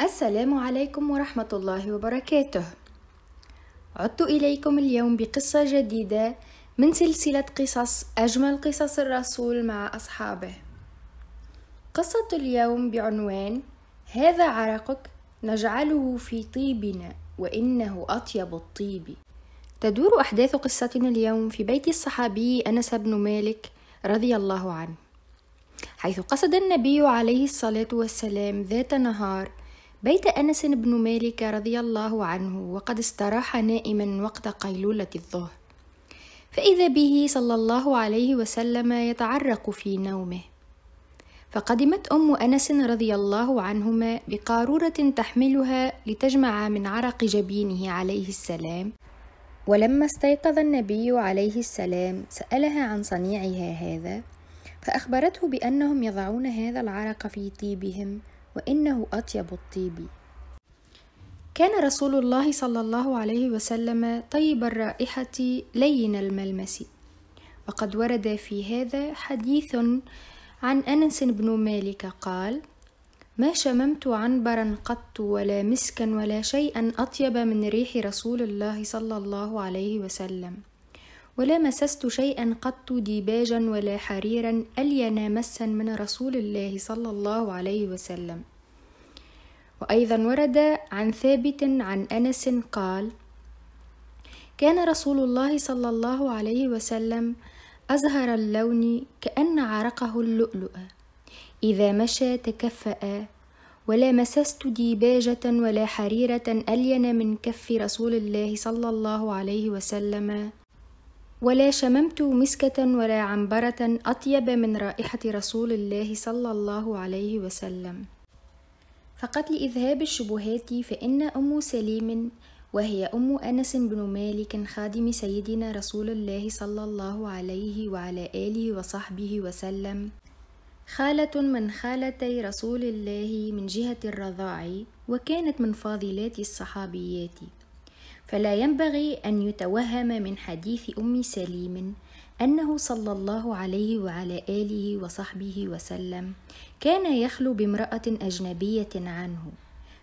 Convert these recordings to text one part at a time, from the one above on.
السلام عليكم ورحمة الله وبركاته عدت إليكم اليوم بقصة جديدة من سلسلة قصص أجمل قصص الرسول مع أصحابه قصة اليوم بعنوان هذا عرقك نجعله في طيبنا وإنه أطيب الطيب تدور أحداث قصتنا اليوم في بيت الصحابي أنس بن مالك رضي الله عنه حيث قصد النبي عليه الصلاة والسلام ذات نهار بيت أنس بن مالك رضي الله عنه وقد استراح نائما وقت قيلولة الظهر فإذا به صلى الله عليه وسلم يتعرق في نومه فقدمت أم أنس رضي الله عنهما بقارورة تحملها لتجمع من عرق جبينه عليه السلام ولما استيقظ النبي عليه السلام سألها عن صنيعها هذا فأخبرته بأنهم يضعون هذا العرق في طيبهم وإنه أطيب الطيب كان رسول الله صلى الله عليه وسلم طيب الرائحة لين الملمس وقد ورد في هذا حديث عن أنس بن مالك قال ما شممت عنبرا قط ولا مسكا ولا شيئا أطيب من ريح رسول الله صلى الله عليه وسلم ولا مسست شيئا قط ديباجا ولا حريرا ألين مسا من رسول الله صلى الله عليه وسلم وأيضا ورد عن ثابت عن أنس قال كان رسول الله صلى الله عليه وسلم أزهر اللون كأن عرقه اللؤلؤ إذا مشى تكفأ ولا مسست ديباجة ولا حريرة ألين من كف رسول الله صلى الله عليه وسلم ولا شممت مسكة ولا عنبرة أطيب من رائحة رسول الله صلى الله عليه وسلم فقط لإذهاب الشبهات فإن أم سليم وهي أم أنس بن مالك خادم سيدنا رسول الله صلى الله عليه وعلى آله وصحبه وسلم خالة من خالتي رسول الله من جهة الرضاع وكانت من فاضلات الصحابيات فلا ينبغي ان يتوهم من حديث ام سليم انه صلى الله عليه وعلى اله وصحبه وسلم كان يخلو بامراه اجنبيه عنه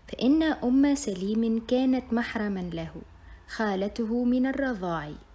فان ام سليم كانت محرما له خالته من الرضاع